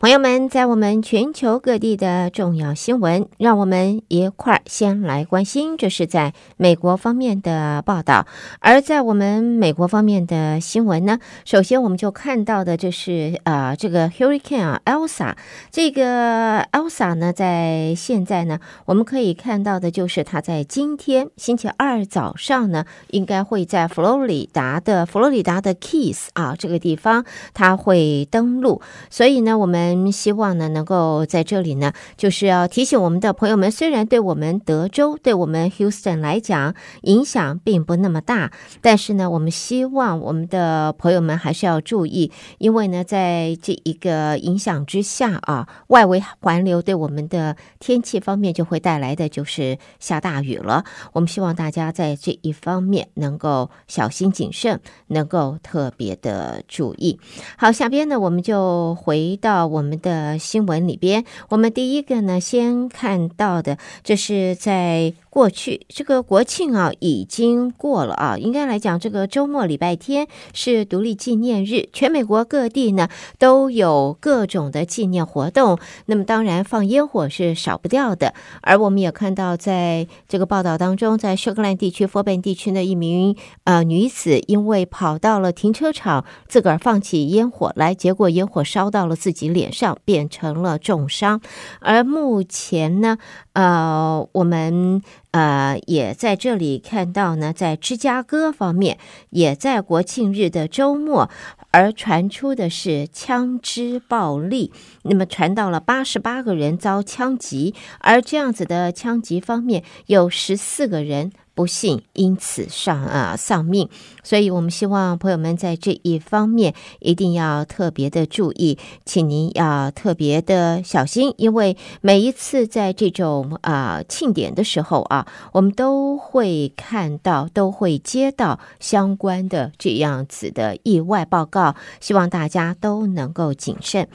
朋友们，在我们全球各地的重要新闻，让我们一块儿先来关心。这是在美国方面的报道，而在我们美国方面的新闻呢，首先我们就看到的就是，呃，这个 Hurricane 啊，Elsa。这个 Elsa 呢，在现在呢，我们可以看到的就是，它在今天星期二早上呢，应该会在佛罗里达的佛罗里达的 Keys 啊这个地方，它会登陆。所以呢，我们。希望呢，能够在这里呢，就是要提醒我们的朋友们，虽然对我们德州、对我们 Houston 来讲影响并不那么大，但是呢，我们希望我们的朋友们还是要注意，因为呢，在这一个影响之下啊，外围环流对我们的天气方面就会带来的就是下大雨了。我们希望大家在这一方面能够小心谨慎，能够特别的注意。好，下边呢，我们就回到我。我们的新闻里边，我们第一个呢，先看到的，这是在。过去这个国庆啊已经过了啊，应该来讲，这个周末礼拜天是独立纪念日，全美国各地呢都有各种的纪念活动。那么，当然放烟火是少不掉的。而我们也看到，在这个报道当中，在苏格兰地区佛本地区的一名呃女子，因为跑到了停车场自个儿放起烟火来，结果烟火烧到了自己脸上，变成了重伤。而目前呢？呃，我们呃也在这里看到呢，在芝加哥方面，也在国庆日的周末，而传出的是枪支暴力，那么传到了八十八个人遭枪击，而这样子的枪击方面，有十四个人。不幸因此丧啊丧命，所以我们希望朋友们在这一方面一定要特别的注意，请您要特别的小心，因为每一次在这种啊庆典的时候啊，我们都会看到，都会接到相关的这样子的意外报告，希望大家都能够谨慎。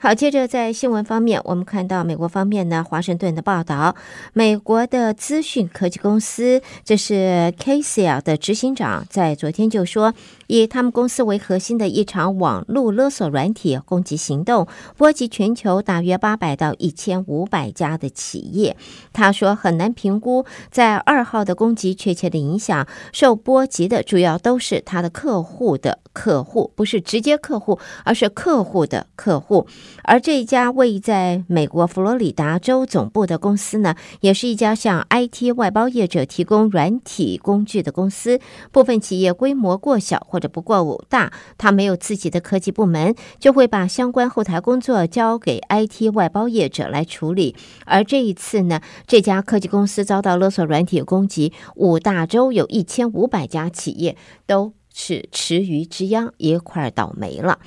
好，接着在新闻方面，我们看到美国方面呢，华盛顿的报道，美国的资讯科技公司。这是 k c l 的执行长在昨天就说。以他们公司为核心的一场网络勒索软体攻击行动，波及全球大约八百到一千五百家的企业。他说很难评估在二号的攻击确切的影响。受波及的主要都是他的客户的客户，不是直接客户，而是客户的客户。而这家位于在美国佛罗里达州总部的公司呢，也是一家向 IT 外包业者提供软体工具的公司。部分企业规模过小或。只不过五大，他没有自己的科技部门，就会把相关后台工作交给 IT 外包业者来处理。而这一次呢，这家科技公司遭到勒索软体攻击，五大洲有一千五百家企业都是池鱼之殃，一块倒霉了。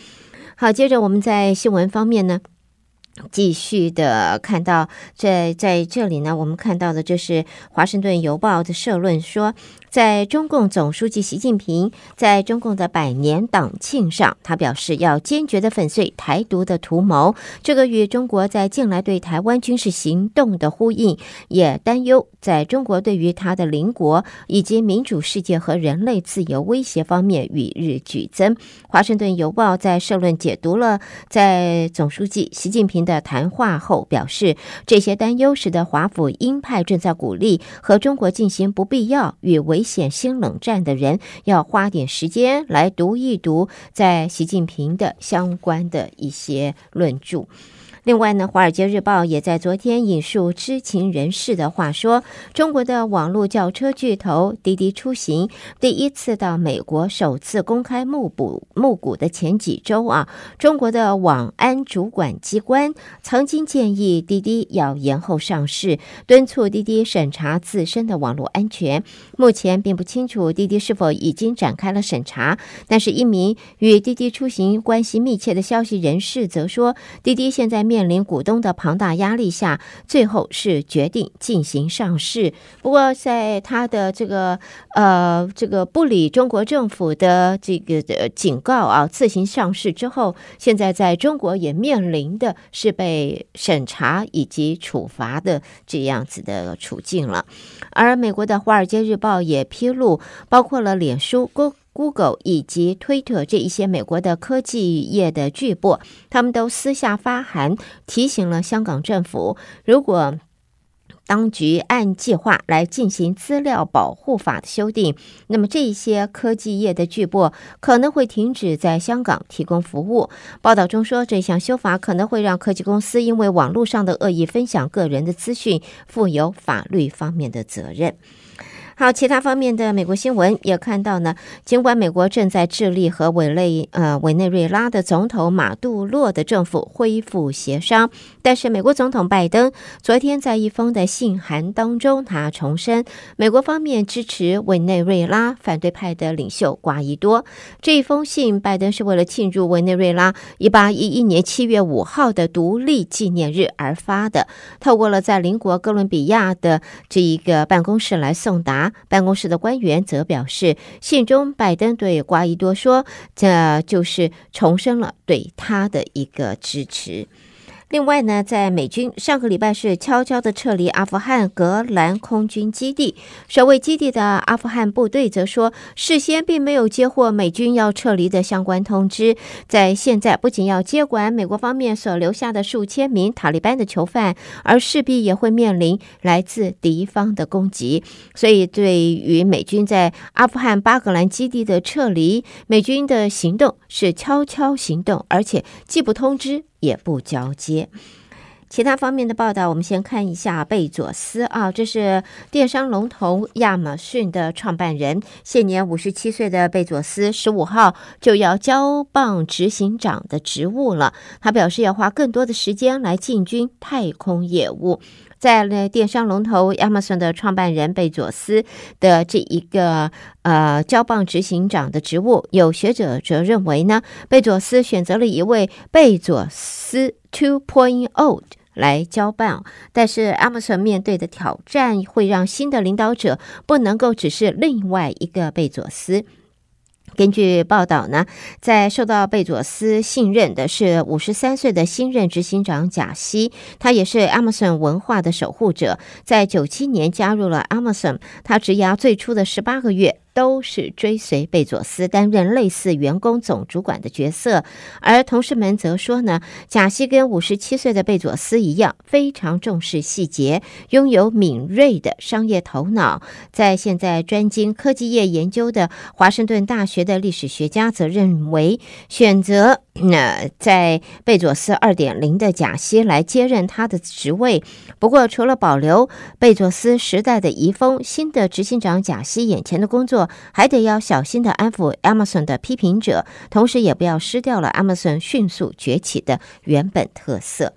好，接着我们在新闻方面呢。继续的看到，在在这里呢，我们看到的就是《华盛顿邮报》的社论说，在中共总书记习近平在中共的百年党庆上，他表示要坚决的粉碎台独的图谋。这个与中国在近来对台湾军事行动的呼应，也担忧在中国对于他的邻国以及民主世界和人类自由威胁方面与日俱增。《华盛顿邮报》在社论解读了在总书记习近平。的谈话后表示，这些担忧使得华府鹰派正在鼓励和中国进行不必要与危险新冷战的人，要花点时间来读一读在习近平的相关的一些论著。另外呢，《华尔街日报》也在昨天引述知情人士的话说，中国的网络轿车巨头滴滴出行第一次到美国首次公开募补募股的前几周啊，中国的网安主管机关曾经建议滴滴要延后上市，敦促滴滴审查自身的网络安全。目前并不清楚滴滴是否已经展开了审查，但是，一名与滴滴出行关系密切的消息人士则说，滴滴现在面。面临股东的庞大压力下，最后是决定进行上市。不过，在他的这个呃这个不理中国政府的这个的警告啊，自行上市之后，现在在中国也面临的是被审查以及处罚的这样子的处境了。而美国的《华尔街日报》也披露，包括了脸书、Go。Google 以及推特这一些美国的科技业的巨擘，他们都私下发函提醒了香港政府，如果当局按计划来进行资料保护法的修订，那么这一些科技业的巨擘可能会停止在香港提供服务。报道中说，这项修法可能会让科技公司因为网络上的恶意分享个人的资讯，负有法律方面的责任。好，其他方面的美国新闻也看到呢。尽管美国正在致力和委内呃委内瑞拉的总统马杜洛的政府恢复协商，但是美国总统拜登昨天在一封的信函当中，他重申美国方面支持委内瑞拉反对派的领袖瓜伊多。这一封信，拜登是为了庆祝委内瑞拉一八一一年七月五号的独立纪念日而发的，透过了在邻国哥伦比亚的这一个办公室来送达。办公室的官员则表示，信中拜登对瓜伊多说，这就是重申了对他的一个支持。另外呢，在美军上个礼拜是悄悄的撤离阿富汗格兰空军基地，守卫基地的阿富汗部队则说，事先并没有接获美军要撤离的相关通知。在现在，不仅要接管美国方面所留下的数千名塔利班的囚犯，而势必也会面临来自敌方的攻击。所以，对于美军在阿富汗巴格兰基地的撤离，美军的行动是悄悄行动，而且既不通知。也不交接。其他方面的报道，我们先看一下贝佐斯啊，这是电商龙头亚马逊的创办人，现年五十七岁的贝佐斯，十五号就要交棒执行长的职务了。他表示要花更多的时间来进军太空业务。在呢，电商龙头亚马逊的创办人贝佐斯的这一个呃，交棒执行长的职务，有学者则认为呢，贝佐斯选择了一位贝佐斯 Two Point Old 来交棒，但是 Amazon 面对的挑战会让新的领导者不能够只是另外一个贝佐斯。根据报道呢，在受到贝佐斯信任的是五十三岁的新任执行长贾西，他也是 Amazon 文化的守护者，在九七年加入了 Amazon，他职涯最初的十八个月。都是追随贝佐斯担任类似员工总主管的角色，而同事们则说呢，贾西跟五十七岁的贝佐斯一样，非常重视细节，拥有敏锐的商业头脑。在现在专精科技业研究的华盛顿大学的历史学家则认为，选择那在贝佐斯二点零的贾希来接任他的职位。不过，除了保留贝佐斯时代的遗风，新的执行长贾希眼前的工作。还得要小心的安抚 Amazon 的批评者，同时也不要失掉了 Amazon 迅速崛起的原本特色。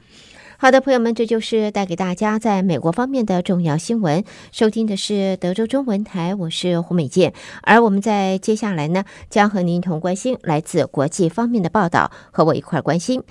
好的，朋友们，这就是带给大家在美国方面的重要新闻。收听的是德州中文台，我是胡美健。而我们在接下来呢，将和您同关心来自国际方面的报道，和我一块关心。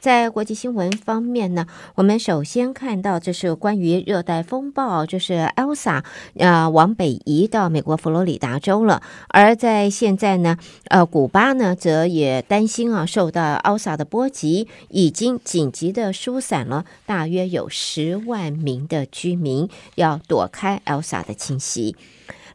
在国际新闻方面呢，我们首先看到，这是关于热带风暴，就是 Elsa，呃，往北移到美国佛罗里达州了。而在现在呢，呃，古巴呢，则也担心啊受到 Elsa 的波及，已经紧急的疏散了大约有十万名的居民，要躲开 Elsa 的侵袭。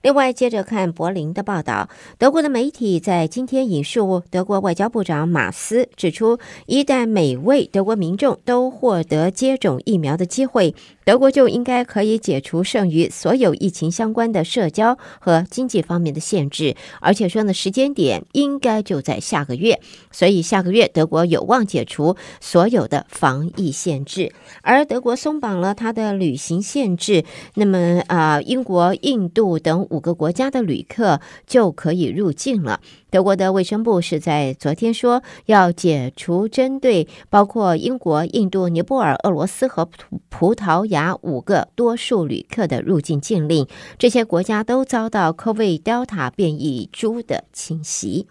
另外，接着看柏林的报道，德国的媒体在今天引述德国外交部长马斯指出，一旦每位德国民众都获得接种疫苗的机会。德国就应该可以解除剩余所有疫情相关的社交和经济方面的限制，而且说呢，时间点应该就在下个月，所以下个月德国有望解除所有的防疫限制，而德国松绑了它的旅行限制，那么啊，英国、印度等五个国家的旅客就可以入境了。德国的卫生部是在昨天说要解除针对包括英国、印度、尼泊尔、俄罗斯和葡萄牙五个多数旅客的入境禁令。这些国家都遭到 c o v i d 变异株的侵袭。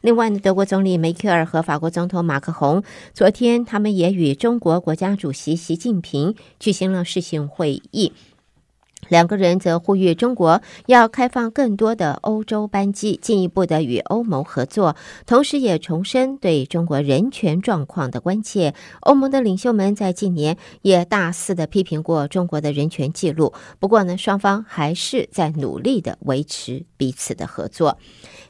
另外，德国总理梅克尔和法国总统马克龙昨天他们也与中国国家主席习近平举行了视频会议。两个人则呼吁中国要开放更多的欧洲班机，进一步的与欧盟合作，同时也重申对中国人权状况的关切。欧盟的领袖们在近年也大肆的批评过中国的人权记录。不过呢，双方还是在努力的维持彼此的合作。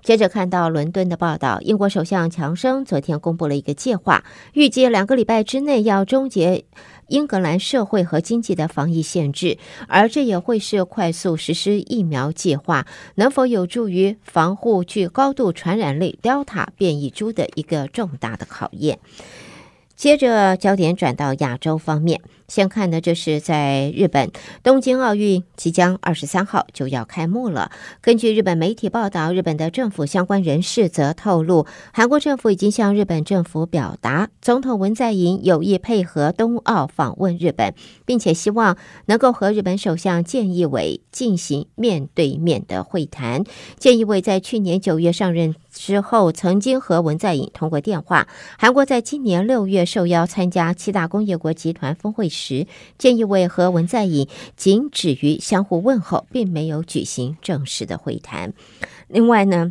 接着看到伦敦的报道，英国首相强生昨天公布了一个计划，预计两个礼拜之内要终结。英格兰社会和经济的防疫限制，而这也会是快速实施疫苗计划能否有助于防护具高度传染力 Delta 变异株的一个重大的考验。接着，焦点转到亚洲方面。先看的，这是在日本东京奥运即将二十三号就要开幕了。根据日本媒体报道，日本的政府相关人士则透露，韩国政府已经向日本政府表达，总统文在寅有意配合冬奥访问日本，并且希望能够和日本首相菅义伟进行面对面的会谈。菅义伟在去年九月上任之后，曾经和文在寅通过电话。韩国在今年六月受邀参加七大工业国集团峰会。时，建议会和文在寅仅止于相互问候，并没有举行正式的会谈。另外呢，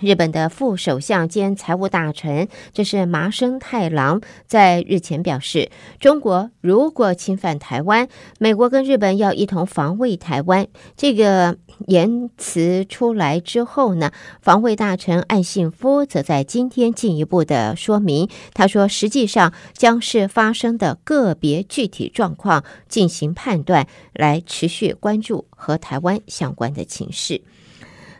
日本的副首相兼财务大臣，这是麻生太郎，在日前表示，中国如果侵犯台湾，美国跟日本要一同防卫台湾。这个。言辞出来之后呢，防卫大臣岸信夫则在今天进一步的说明，他说：“实际上将是发生的个别具体状况进行判断，来持续关注和台湾相关的情势。”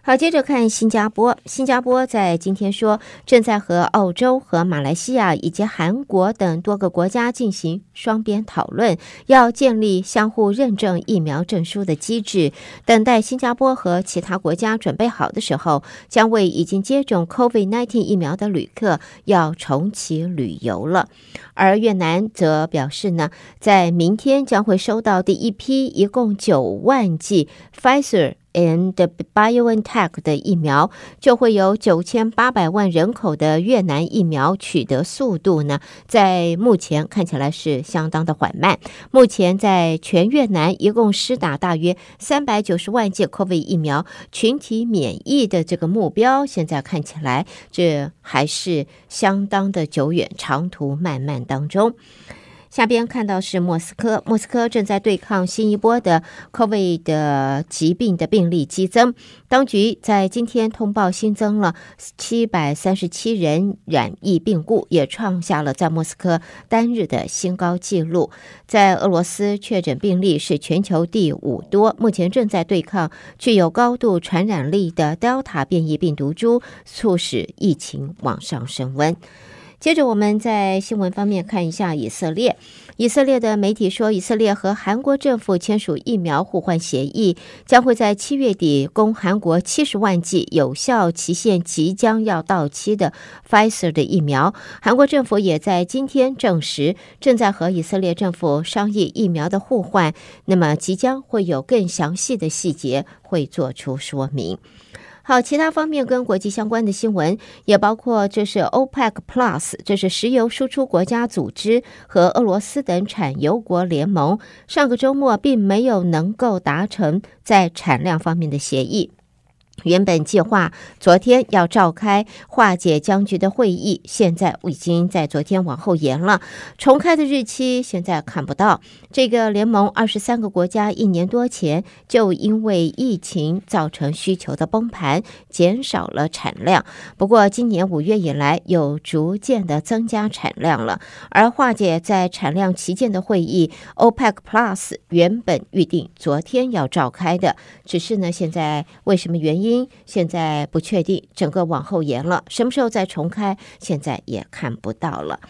好，接着看新加坡。新加坡在今天说，正在和澳洲、和马来西亚以及韩国等多个国家进行双边讨论，要建立相互认证疫苗证书的机制。等待新加坡和其他国家准备好的时候，将为已经接种 COVID-19 疫苗的旅客要重启旅游了。而越南则表示呢，在明天将会收到第一批，一共九万剂 Pfizer。And BioNTech 的疫苗就会有九千八百万人口的越南疫苗取得速度呢，在目前看起来是相当的缓慢。目前在全越南一共施打大约三百九十万剂 COVID 疫苗，群体免疫的这个目标，现在看起来这还是相当的久远，长途漫漫当中。下边看到是莫斯科，莫斯科正在对抗新一波的 COVID 的疾病的病例激增。当局在今天通报新增了七百三十七人染疫病故，也创下了在莫斯科单日的新高纪录。在俄罗斯，确诊病例是全球第五多，目前正在对抗具有高度传染力的 Delta 变异病毒株，促使疫情往上升温。接着，我们在新闻方面看一下以色列。以色列的媒体说，以色列和韩国政府签署疫苗互换协议，将会在七月底供韩国七十万剂有效期限即将要到期的 Pfizer 的疫苗。韩国政府也在今天证实，正在和以色列政府商议疫苗的互换。那么，即将会有更详细的细节会做出说明。好，其他方面跟国际相关的新闻也包括，这是 OPEC Plus，这是石油输出国家组织和俄罗斯等产油国联盟，上个周末并没有能够达成在产量方面的协议。原本计划昨天要召开化解僵局的会议，现在已经在昨天往后延了。重开的日期现在看不到。这个联盟二十三个国家一年多前就因为疫情造成需求的崩盘，减少了产量。不过今年五月以来，有逐渐的增加产量了。而化解在产量旗舰的会议，OPEC Plus 原本预定昨天要召开的，只是呢，现在为什么原因？现在不确定，整个往后延了。什么时候再重开，现在也看不到了。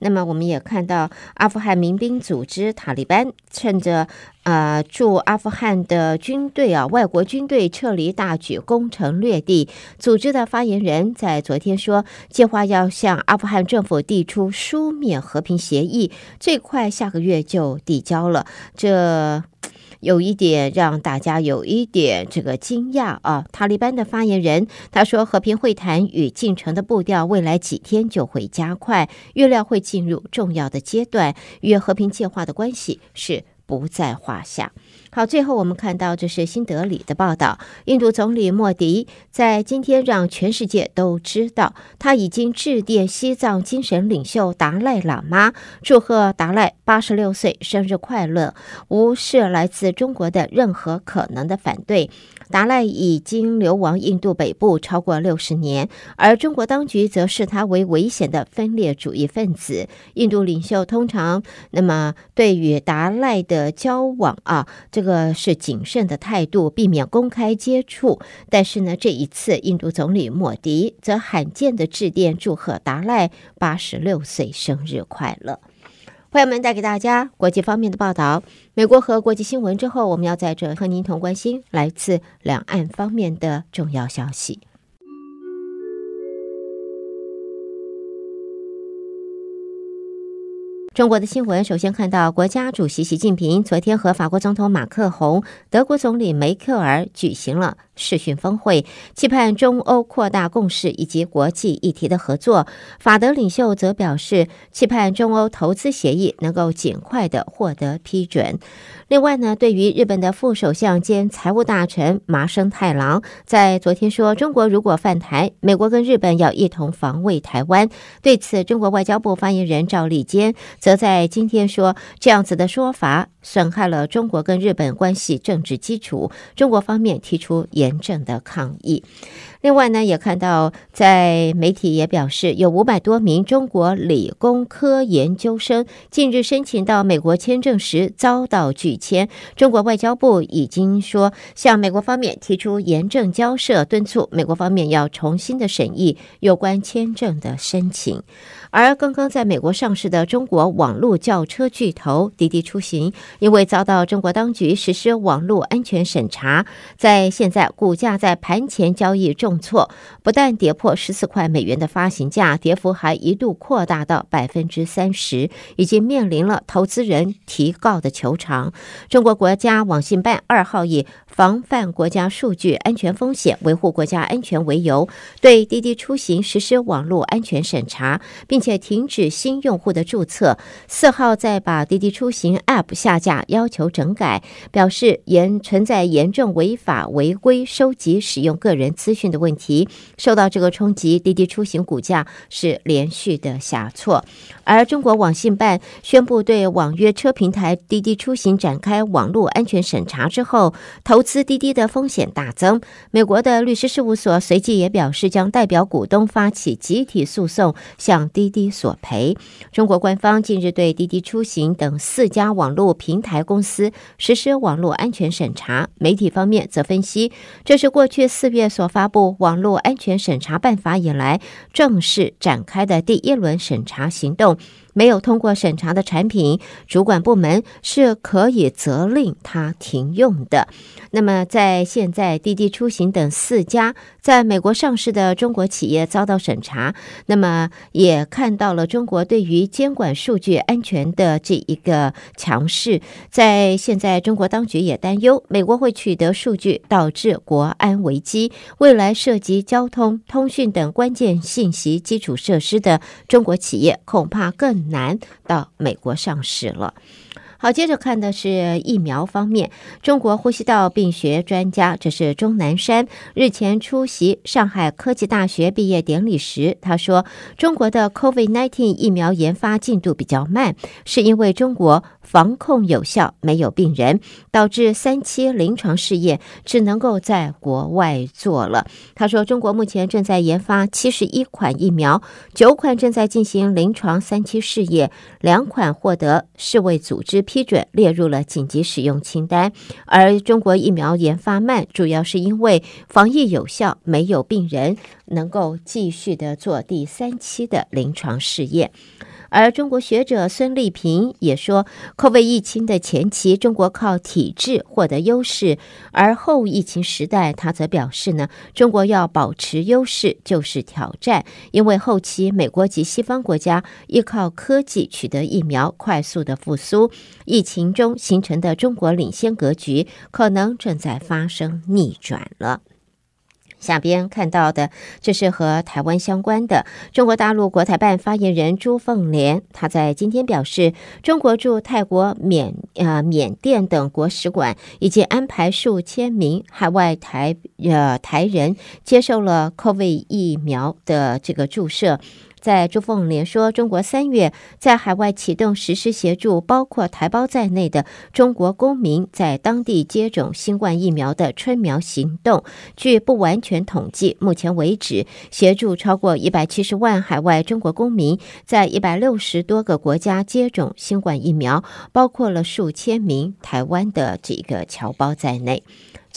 那么我们也看到，阿富汗民兵组织塔利班趁着呃驻阿富汗的军队啊外国军队撤离大举攻城略地。组织的发言人在昨天说，计划要向阿富汗政府递出书面和平协议，最快下个月就递交了。这。有一点让大家有一点这个惊讶啊！塔利班的发言人他说：“和平会谈与进程的步调，未来几天就会加快，预料会进入重要的阶段，与和平计划的关系是不在话下。”好，最后我们看到，这是新德里的报道。印度总理莫迪在今天让全世界都知道，他已经致电西藏精神领袖达赖喇嘛，祝贺达赖八十六岁生日快乐，无视来自中国的任何可能的反对。达赖已经流亡印度北部超过六十年，而中国当局则视他为危险的分裂主义分子。印度领袖通常那么对与达赖的交往啊，这。个是谨慎的态度，避免公开接触。但是呢，这一次印度总理莫迪则罕见的致电祝贺达赖八十六岁生日快乐。朋友们，带给大家国际方面的报道，美国和国际新闻之后，我们要在这和您同关心来自两岸方面的重要消息。中国的新闻，首先看到国家主席习近平昨天和法国总统马克龙、德国总理梅克尔举行了。视讯峰会，期盼中欧扩大共识以及国际议题的合作。法德领袖则表示，期盼中欧投资协议能够尽快的获得批准。另外呢，对于日本的副首相兼财务大臣麻生太郎在昨天说，中国如果犯台，美国跟日本要一同防卫台湾。对此，中国外交部发言人赵立坚则在今天说，这样子的说法损害了中国跟日本关系政治基础。中国方面提出也。严正的抗议。另外呢，也看到在媒体也表示，有五百多名中国理工科研究生近日申请到美国签证时遭到拒签。中国外交部已经说向美国方面提出严正交涉，敦促美国方面要重新的审议有关签证的申请。而刚刚在美国上市的中国网络轿车巨头滴滴出行，因为遭到中国当局实施网络安全审查，在现在股价在盘前交易重挫，不但跌破十四块美元的发行价，跌幅还一度扩大到百分之三十，已经面临了投资人提告的求偿。中国国家网信办二号以防范国家数据安全风险、维护国家安全为由，对滴滴出行实施网络安全审查，并且。也停止新用户的注册，四号再把滴滴出行 App 下架，要求整改，表示严存在严重违法违规、收集使用个人资讯的问题。受到这个冲击，滴滴出行股价是连续的下挫。而中国网信办宣布对网约车平台滴滴出行展开网络安全审查之后，投资滴滴的风险大增。美国的律师事务所随即也表示将代表股东发起集体诉讼，向滴。滴滴索赔，中国官方近日对滴滴出行等四家网络平台公司实施网络安全审查。媒体方面则分析，这是过去四月所发布《网络安全审查办法》以来正式展开的第一轮审查行动。没有通过审查的产品，主管部门是可以责令它停用的。那么，在现在滴滴出行等四家在美国上市的中国企业遭到审查，那么也看到了中国对于监管数据安全的这一个强势。在现在，中国当局也担忧美国会取得数据，导致国安危机。未来涉及交通、通讯等关键信息基础设施的中国企业，恐怕更。南到美国上市了。好，接着看的是疫苗方面。中国呼吸道病学专家，这是钟南山。日前出席上海科技大学毕业典礼时，他说：“中国的 COVID-19 疫苗研发进度比较慢，是因为中国防控有效，没有病人，导致三期临床试验只能够在国外做了。”他说：“中国目前正在研发七十一款疫苗，九款正在进行临床三期试验，两款获得世卫组织。”批准列入了紧急使用清单，而中国疫苗研发慢，主要是因为防疫有效，没有病人能够继续的做第三期的临床试验。而中国学者孙丽平也说，后疫情的前期，中国靠体制获得优势，而后疫情时代，他则表示呢，中国要保持优势就是挑战，因为后期美国及西方国家依靠科技取得疫苗快速的复苏。疫情中形成的中国领先格局，可能正在发生逆转了。下边看到的，这是和台湾相关的。中国大陆国台办发言人朱凤莲，他在今天表示，中国驻泰国、缅呃缅甸等国使馆已经安排数千名海外台呃台人接受了 COVID 疫苗的这个注射。在朱凤莲说，中国三月在海外启动实施协助包括台胞在内的中国公民在当地接种新冠疫苗的“春苗”行动。据不完全统计，目前为止，协助超过一百七十万海外中国公民在一百六十多个国家接种新冠疫苗，包括了数千名台湾的这个侨胞在内。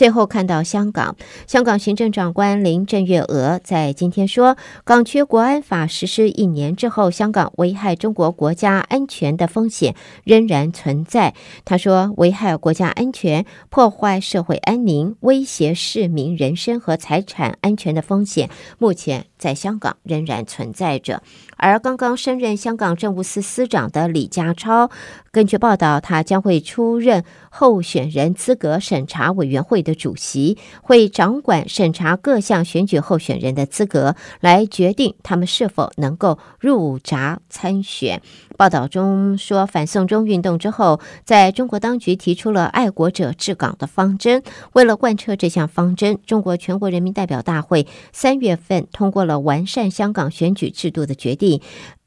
最后看到香港，香港行政长官林郑月娥在今天说，港区国安法实施一年之后，香港危害中国国家安全的风险仍然存在。他说，危害国家安全、破坏社会安宁、威胁市民人身和财产安全的风险，目前在香港仍然存在着。而刚刚升任香港政务司司长的李家超。根据报道，他将会出任候选人资格审查委员会的主席，会掌管审查各项选举候选人的资格，来决定他们是否能够入闸参选。报道中说，反送中运动之后，在中国当局提出了“爱国者治港”的方针，为了贯彻这项方针，中国全国人民代表大会三月份通过了完善香港选举制度的决定。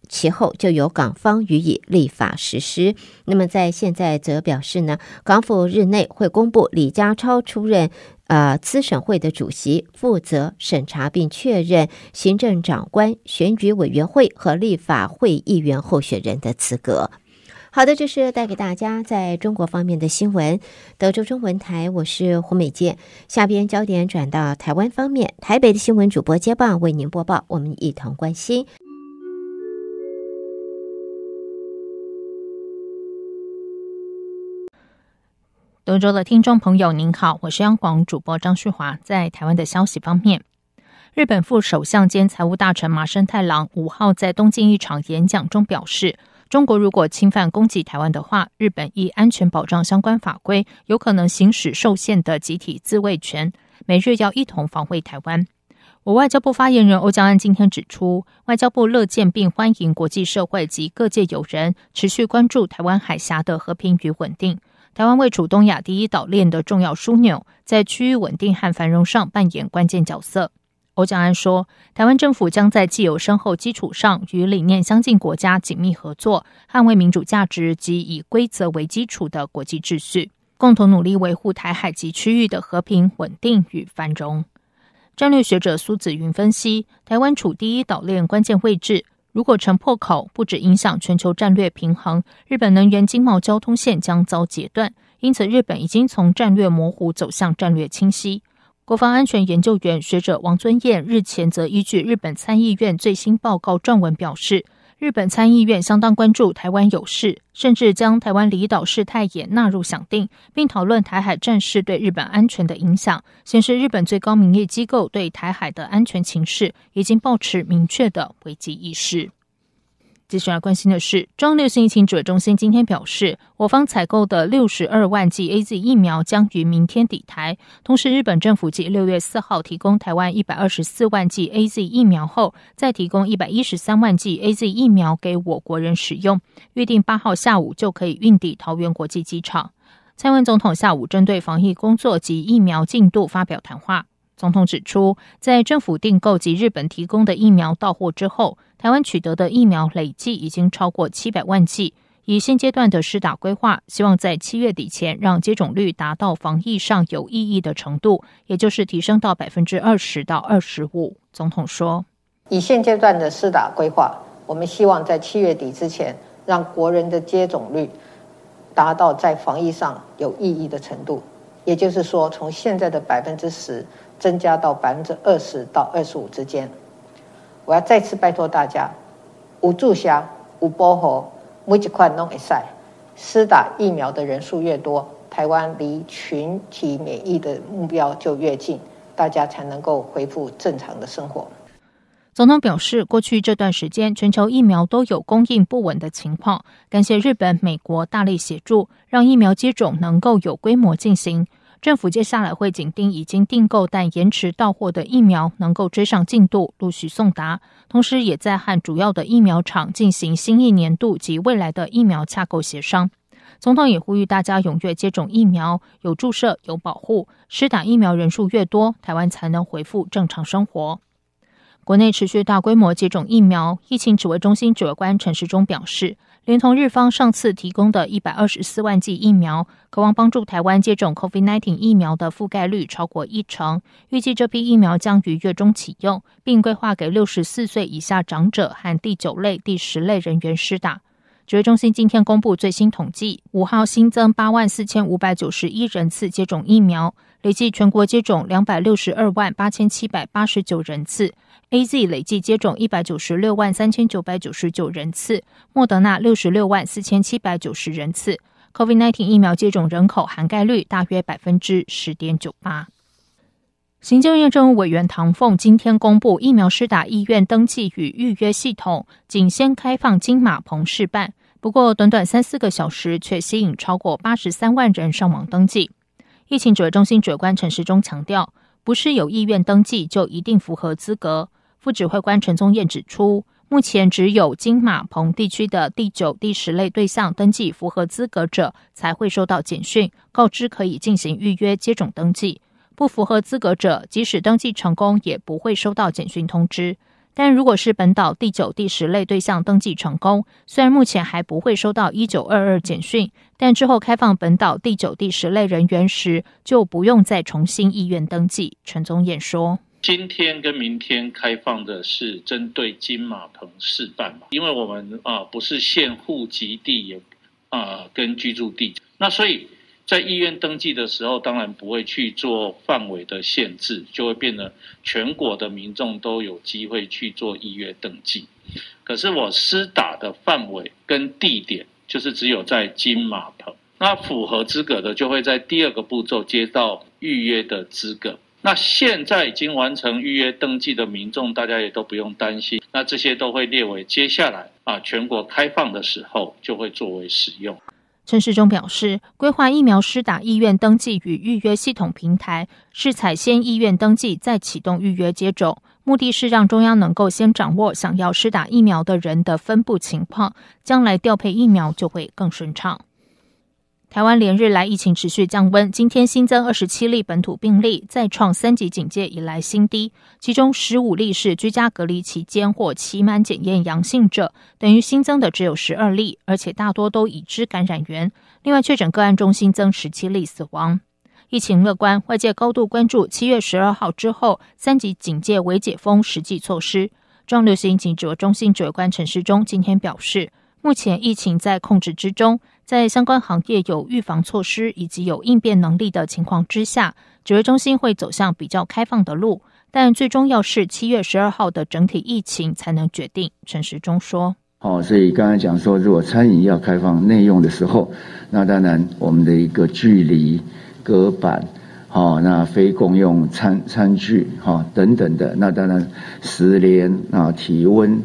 其后就由港方予以立法实施。那么在现在则表示呢，港府日内会公布李家超出任呃，资审会的主席，负责审查并确认行政长官选举委员会和立法会议员候选人的资格。好的，这是带给大家在中国方面的新闻。德州中文台，我是胡美健。下边焦点转到台湾方面，台北的新闻主播接棒为您播报，我们一同关心。德州的听众朋友，您好，我是央广主播张旭华。在台湾的消息方面，日本副首相兼财务大臣麻生太郎五号在东京一场演讲中表示，中国如果侵犯攻击台湾的话，日本依安全保障相关法规，有可能行使受限的集体自卫权，每日要一同防卫台湾。我外交部发言人欧江安今天指出，外交部乐见并欢迎国际社会及各界友人持续关注台湾海峡的和平与稳定。台湾位处东亚第一岛链的重要枢纽，在区域稳定和繁荣上扮演关键角色。欧江安说，台湾政府将在既有深厚基础上，与理念相近国家紧密合作，捍卫民主价值及以规则为基础的国际秩序，共同努力维护台海及区域的和平、稳定与繁荣。战略学者苏子云分析，台湾处第一岛链关键位置。如果成破口，不止影响全球战略平衡，日本能源、经贸、交通线将遭截断。因此，日本已经从战略模糊走向战略清晰。国防安全研究员学者王尊彦日前则依据日本参议院最新报告撰文表示。日本参议院相当关注台湾有事，甚至将台湾离岛事态也纳入想定，并讨论台海战事对日本安全的影响，显示日本最高民意机构对台海的安全情势已经抱持明确的危机意识。接下来关心的是，中流行疫情指挥中心今天表示，我方采购的六十二万剂 A Z 疫苗将于明天抵台。同时，日本政府继六月四号提供台湾一百二十四万剂 A Z 疫苗后，再提供一百一十三万剂 A Z 疫苗给我国人使用，预定八号下午就可以运抵桃园国际机场。蔡英文总统下午针对防疫工作及疫苗进度发表谈话。总统指出，在政府订购及日本提供的疫苗到货之后，台湾取得的疫苗累计已经超过七百万剂。以现阶段的施打规划，希望在七月底前让接种率达到防疫上有意义的程度，也就是提升到百分之二十到二十五。总统说：“以现阶段的施打规划，我们希望在七月底之前让国人的接种率达到在防疫上有意义的程度，也就是说，从现在的百分之十。”增加到百分之二十到二十五之间。我要再次拜托大家，无注下、无波和每一块弄一塞，施打疫苗的人数越多，台湾离群体免疫的目标就越近，大家才能够恢复正常的生活。总统表示，过去这段时间，全球疫苗都有供应不稳的情况，感谢日本、美国大力协助，让疫苗接种能够有规模进行。政府接下来会紧盯已经订购但延迟到货的疫苗，能够追上进度，陆续送达。同时，也在和主要的疫苗厂进行新一年度及未来的疫苗架构协商。总统也呼吁大家踊跃接种疫苗，有注射有保护，施打疫苗人数越多，台湾才能恢复正常生活。国内持续大规模接种疫苗，疫情指挥中心指挥官陈时中表示，连同日方上次提供的一百二十四万剂疫苗，渴望帮助台湾接种 COVID-19 疫苗的覆盖率超过一成。预计这批疫苗将于月中启用，并规划给六十四岁以下长者和第九类、第十类人员施打。指挥中心今天公布最新统计，五号新增八万四千五百九十一人次接种疫苗，累计全国接种两百六十二万八千七百八十九人次。A Z 累计接种一百九十六万三千九百九十九人次，莫德纳六十六万四千七百九十人次，COVID nineteen 疫苗接种人口涵盖率大约百分之十点九八。行政院政务委员唐凤今天公布疫苗施打意愿登记与预约系统，仅先开放金马棚试办，不过短短三四个小时却吸引超过八十三万人上网登记。疫情指挥中心主官陈时中强调，不是有意愿登记就一定符合资格。副指挥官陈宗彦指出，目前只有金马棚地区的第九、第十类对象登记符合资格者才会收到简讯，告知可以进行预约接种登记。不符合资格者，即使登记成功，也不会收到简讯通知。但如果是本岛第九、第十类对象登记成功，虽然目前还不会收到一九二二简讯，但之后开放本岛第九、第十类人员时，就不用再重新意愿登记。陈宗彦说。今天跟明天开放的是针对金马棚示范嘛？因为我们啊不是限户籍地也啊跟居住地，那所以在医院登记的时候，当然不会去做范围的限制，就会变得全国的民众都有机会去做预约登记。可是我施打的范围跟地点就是只有在金马棚，那符合资格的就会在第二个步骤接到预约的资格。那现在已经完成预约登记的民众，大家也都不用担心。那这些都会列为接下来啊全国开放的时候就会作为使用。陈世忠表示，规划疫苗施打意愿登记与预约系统平台是采先意愿登记再启动预约接种，目的是让中央能够先掌握想要施打疫苗的人的分布情况，将来调配疫苗就会更顺畅。台湾连日来疫情持续降温，今天新增二十七例本土病例，再创三级警戒以来新低。其中十五例是居家隔离期间或期满检验阳性者，等于新增的只有十二例，而且大多都已知感染源。另外确诊个案中新增十七例死亡，疫情乐观。外界高度关注七月十二号之后三级警戒为解封实际措施。中流行警觉中心挥官陈世忠今天表示，目前疫情在控制之中。在相关行业有预防措施以及有应变能力的情况之下，指挥中心会走向比较开放的路，但最终要是七月十二号的整体疫情才能决定。陈时中说：“哦，所以刚才讲说，如果餐饮要开放内用的时候，那当然我们的一个距离、隔板，哦，那非共用餐餐具，哈，等等的，那当然十连啊，体温。”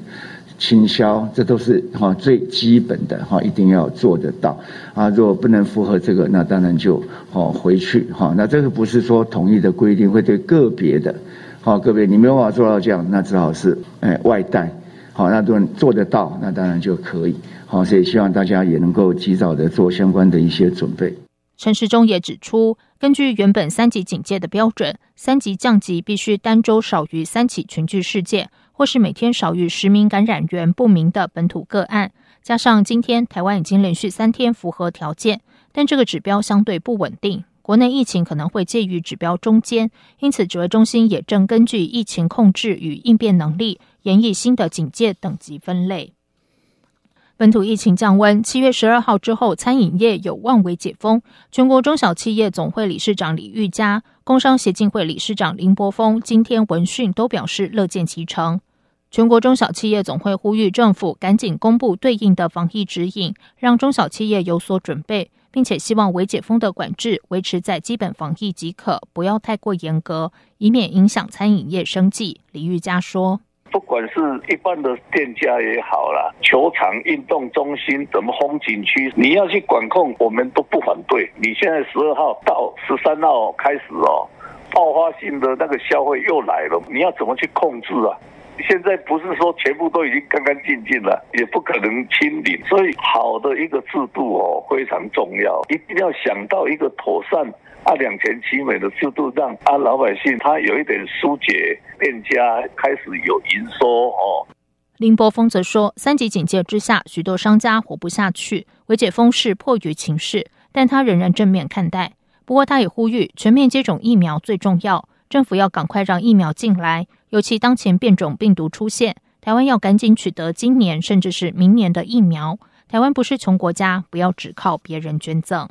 清销，这都是哈最基本的哈，一定要做得到。啊，如果不能符合这个，那当然就哦回去哈。那这个不是说统一的规定，会对个别的，好个别你没办法做到这样，那只好是哎外带好，那你做得到，那当然就可以好。所以希望大家也能够及早的做相关的一些准备。陈时中也指出，根据原本三级警戒的标准，三级降级必须单周少于三起群聚事件。或是每天少于十名感染源不明的本土个案，加上今天台湾已经连续三天符合条件，但这个指标相对不稳定，国内疫情可能会介于指标中间，因此指挥中心也正根据疫情控制与应变能力，研议新的警戒等级分类。本土疫情降温，七月十二号之后，餐饮业有望为解封。全国中小企业总会理事长李玉嘉、工商协进会理事长林柏峰今天闻讯都表示乐见其成。全国中小企业总会呼吁政府赶紧公布对应的防疫指引，让中小企业有所准备，并且希望未解封的管制维持在基本防疫即可，不要太过严格，以免影响餐饮业生计。李玉佳说：“不管是一般的店家也好啦，球场、运动中心、什么风景区，你要去管控，我们都不反对。你现在十二号到十三号开始哦，爆发性的那个消费又来了，你要怎么去控制啊？”现在不是说全部都已经干干净净了，也不可能清理，所以好的一个制度哦非常重要，一定要想到一个妥善啊两全其美的制度，让啊老百姓他有一点疏解，店家开始有盈收哦。林柏峰则说，三级警戒之下，许多商家活不下去，维解封是迫于情势，但他仍然正面看待。不过他也呼吁，全面接种疫苗最重要，政府要赶快让疫苗进来。尤其当前变种病毒出现，台湾要赶紧取得今年甚至是明年的疫苗。台湾不是穷国家，不要只靠别人捐赠。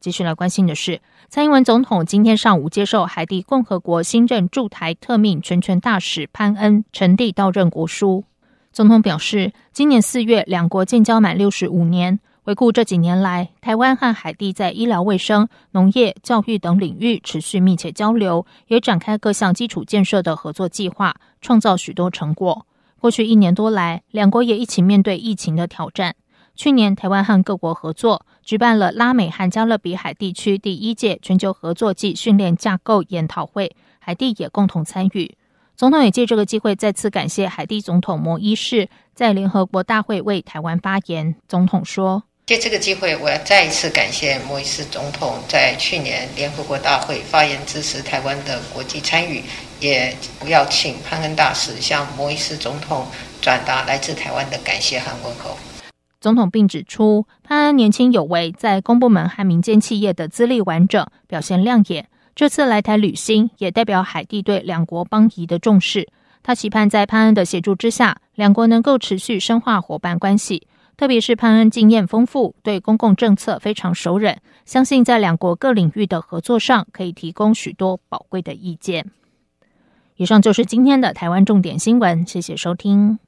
继续来关心的是，蔡英文总统今天上午接受海地共和国新任驻台特命全权大使潘恩陈立到任国书。总统表示，今年四月两国建交满六十五年。回顾这几年来，台湾和海地在医疗卫生、农业、教育等领域持续密切交流，也展开各项基础建设的合作计划，创造许多成果。过去一年多来，两国也一起面对疫情的挑战。去年，台湾和各国合作举办了拉美和加勒比海地区第一届全球合作暨训练架构研讨会，海地也共同参与。总统也借这个机会再次感谢海地总统摩伊士在联合国大会为台湾发言。总统说。借这个机会，我要再一次感谢莫伊斯总统在去年联合国大会发言支持台湾的国际参与，也要请潘恩大使向莫伊斯总统转达来自台湾的感谢和问候。总统并指出，潘恩年轻有为，在公部门和民间企业的资历完整，表现亮眼。这次来台旅行，也代表海地对两国邦谊的重视。他期盼在潘恩的协助之下，两国能够持续深化伙伴关系。特别是潘恩经验丰富，对公共政策非常熟稔，相信在两国各领域的合作上可以提供许多宝贵的意见。以上就是今天的台湾重点新闻，谢谢收听。